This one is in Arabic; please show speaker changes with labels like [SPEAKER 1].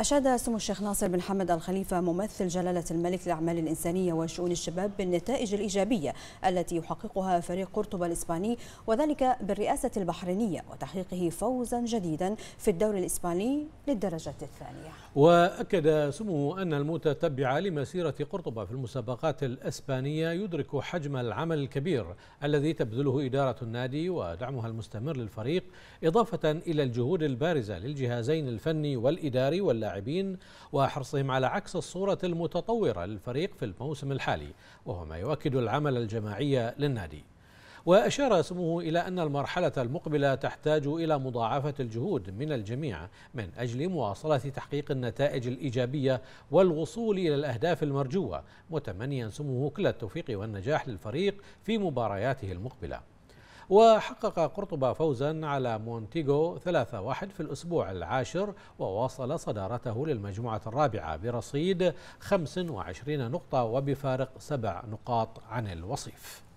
[SPEAKER 1] أشاد سمو الشيخ ناصر بن حمد الخليفة ممثل جلالة الملك للأعمال الإنسانية وشؤون الشباب بالنتائج الإيجابية التي يحققها فريق قرطبة الإسباني وذلك بالرئاسة البحرينية وتحقيقه فوزا جديدا في الدوري الإسباني للدرجة الثانية
[SPEAKER 2] وأكد سمو أن المتتبع لمسيرة قرطبة في المسابقات الإسبانية يدرك حجم العمل الكبير الذي تبذله إدارة النادي ودعمها المستمر للفريق إضافة إلى الجهود البارزة للجهازين الفني والإداري واللاعبين اللاعبين وحرصهم على عكس الصورة المتطورة للفريق في الموسم الحالي وهو ما يؤكد العمل الجماعي للنادي وأشار سموه إلى أن المرحلة المقبلة تحتاج إلى مضاعفة الجهود من الجميع من أجل مواصلة تحقيق النتائج الإيجابية والوصول إلى الأهداف المرجوة متمنيا سموه كل التوفيق والنجاح للفريق في مبارياته المقبلة وحقق قرطبة فوزا على مونتيجو 3-1 في الأسبوع العاشر وواصل صدارته للمجموعة الرابعة برصيد 25 نقطة وبفارق 7 نقاط عن الوصيف